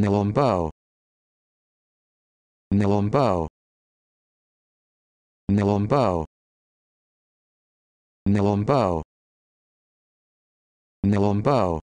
Nilombo. Nilombo. Nilombo. Nilombo. Nilombo.